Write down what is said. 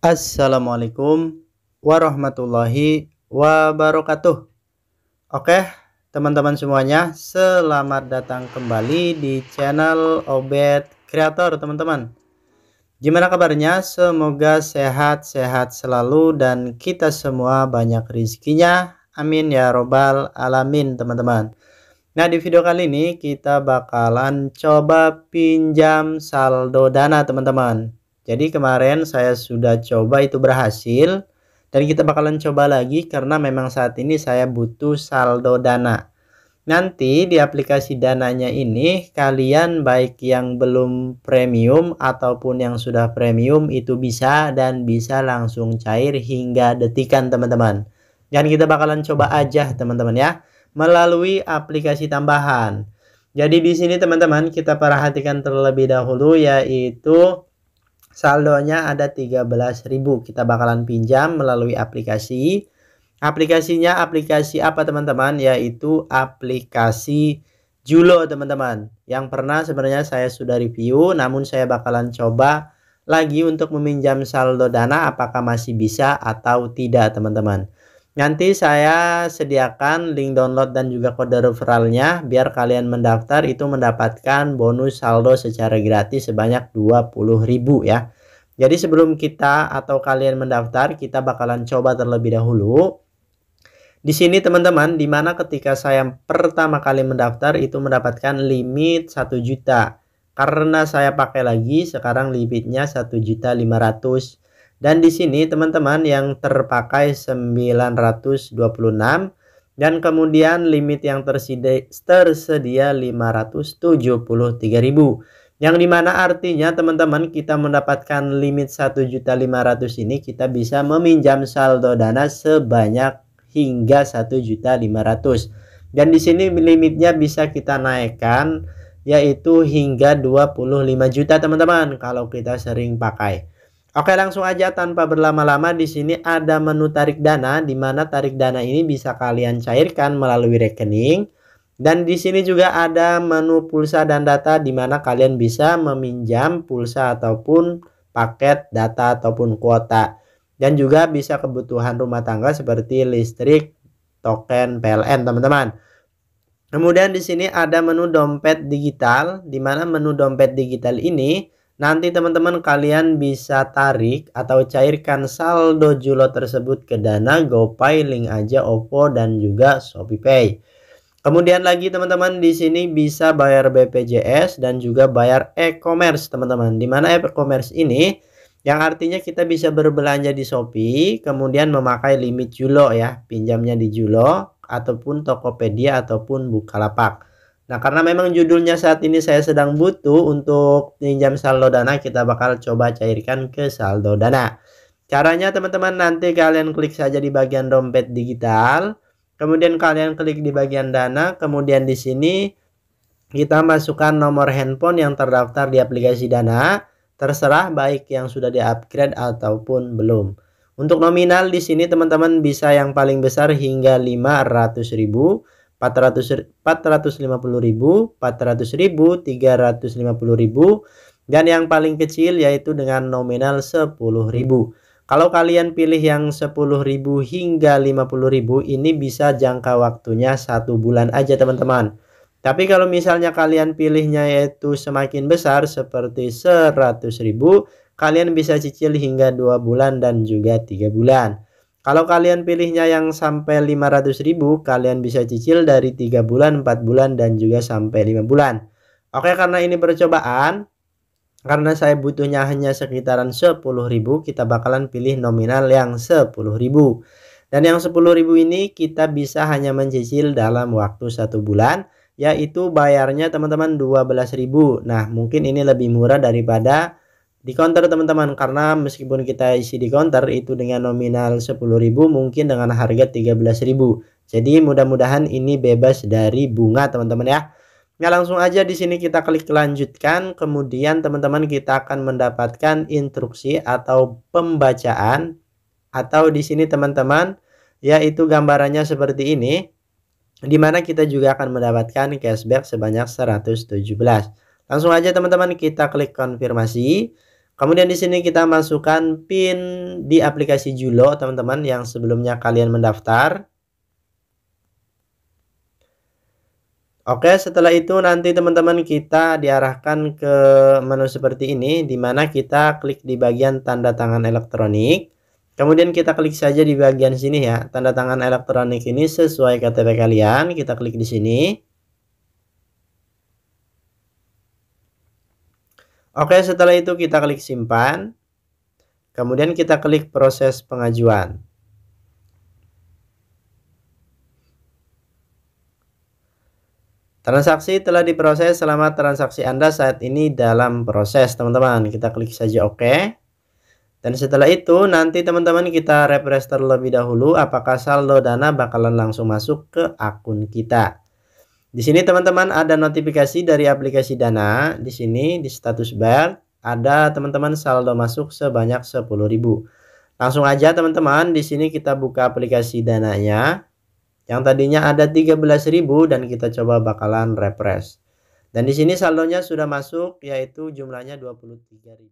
Assalamualaikum warahmatullahi wabarakatuh. Oke, teman-teman semuanya, selamat datang kembali di channel Obet Creator, teman-teman. Gimana kabarnya? Semoga sehat-sehat selalu dan kita semua banyak rezekinya. Amin ya robbal alamin, teman-teman. Nah, di video kali ini kita bakalan coba pinjam saldo dana, teman-teman. Jadi kemarin saya sudah coba itu berhasil dan kita bakalan coba lagi karena memang saat ini saya butuh saldo dana. Nanti di aplikasi dananya ini kalian baik yang belum premium ataupun yang sudah premium itu bisa dan bisa langsung cair hingga detikan teman-teman. Dan kita bakalan coba aja teman-teman ya melalui aplikasi tambahan. Jadi di sini teman-teman kita perhatikan terlebih dahulu yaitu saldonya ada 13.000 kita bakalan pinjam melalui aplikasi aplikasinya aplikasi apa teman-teman yaitu aplikasi Julo teman-teman yang pernah sebenarnya saya sudah review namun saya bakalan coba lagi untuk meminjam saldo dana apakah masih bisa atau tidak teman-teman Nanti saya sediakan link download dan juga kode referralnya biar kalian mendaftar itu mendapatkan bonus saldo secara gratis sebanyak 20.000 ya. Jadi sebelum kita atau kalian mendaftar, kita bakalan coba terlebih dahulu. Di sini teman-teman, dimana ketika saya pertama kali mendaftar itu mendapatkan limit 1 juta. Karena saya pakai lagi, sekarang limitnya 1 juta 500 dan di sini teman-teman yang terpakai 926 dan kemudian limit yang tersedia, tersedia 573.000. Yang dimana artinya teman-teman kita mendapatkan limit 1.500 ini kita bisa meminjam saldo dana sebanyak hingga 1.500. Dan di sini limitnya bisa kita naikkan yaitu hingga 25 juta teman-teman kalau kita sering pakai. Oke, langsung aja tanpa berlama-lama di sini ada menu tarik dana di mana tarik dana ini bisa kalian cairkan melalui rekening dan di sini juga ada menu pulsa dan data di mana kalian bisa meminjam pulsa ataupun paket data ataupun kuota dan juga bisa kebutuhan rumah tangga seperti listrik, token PLN, teman-teman. Kemudian di sini ada menu dompet digital di mana menu dompet digital ini Nanti teman-teman kalian bisa tarik atau cairkan saldo Julo tersebut ke Dana, GoPay, Link aja, OVO dan juga ShopeePay. Kemudian lagi teman-teman di sini bisa bayar BPJS dan juga bayar e-commerce teman-teman. Di mana e-commerce ini yang artinya kita bisa berbelanja di Shopee kemudian memakai limit Julo ya, pinjamnya di Julo ataupun Tokopedia ataupun Bukalapak. Nah, karena memang judulnya saat ini saya sedang butuh untuk pinjam saldo dana, kita bakal coba cairkan ke saldo dana. Caranya teman-teman nanti kalian klik saja di bagian dompet digital, kemudian kalian klik di bagian dana, kemudian di sini kita masukkan nomor handphone yang terdaftar di aplikasi dana, terserah baik yang sudah di-upgrade ataupun belum. Untuk nominal di sini teman-teman bisa yang paling besar hingga 500 ribu 400 450 ribu 400 ribu 350 ribu dan yang paling kecil yaitu dengan nominal 10.000. kalau kalian pilih yang 10.000 hingga 50.000 ini bisa jangka waktunya satu bulan aja teman-teman. Tapi kalau misalnya kalian pilihnya yaitu semakin besar seperti 100.000, kalian bisa cicil hingga 2 bulan dan juga 3 bulan. Kalau kalian pilihnya yang sampai ribu, kalian bisa cicil dari 3 bulan, 4 bulan dan juga sampai 5 bulan. Oke, karena ini percobaan, karena saya butuhnya hanya sekitaran ribu, kita bakalan pilih nominal yang 10.000. Dan yang 10.000 ini kita bisa hanya mencicil dalam waktu satu bulan, yaitu bayarnya teman-teman 12.000. Nah, mungkin ini lebih murah daripada di counter teman-teman karena meskipun kita isi di counter itu dengan nominal 10.000 mungkin dengan harga 13.000 jadi mudah-mudahan ini bebas dari bunga teman-teman ya nah langsung aja di sini kita klik lanjutkan kemudian teman-teman kita akan mendapatkan instruksi atau pembacaan atau di sini teman-teman yaitu gambarannya seperti ini di mana kita juga akan mendapatkan cashback sebanyak 117 langsung aja teman-teman kita klik konfirmasi Kemudian di sini kita masukkan PIN di aplikasi Julo, teman-teman, yang sebelumnya kalian mendaftar. Oke, setelah itu nanti teman-teman kita diarahkan ke menu seperti ini, di mana kita klik di bagian tanda tangan elektronik. Kemudian kita klik saja di bagian sini ya, tanda tangan elektronik ini sesuai KTP kalian, kita klik di sini. Oke, setelah itu kita klik simpan. Kemudian kita klik proses pengajuan. Transaksi telah diproses selama transaksi Anda saat ini dalam proses, teman-teman. Kita klik saja Oke, Dan setelah itu, nanti teman-teman kita refresh terlebih dahulu apakah saldo dana bakalan langsung masuk ke akun kita. Di sini teman-teman ada notifikasi dari aplikasi Dana. Di sini di status bar ada teman-teman saldo masuk sebanyak 10.000. Langsung aja teman-teman di sini kita buka aplikasi Dananya. Yang tadinya ada 13.000 dan kita coba bakalan refresh. Dan di sini saldonya sudah masuk yaitu jumlahnya 23.000.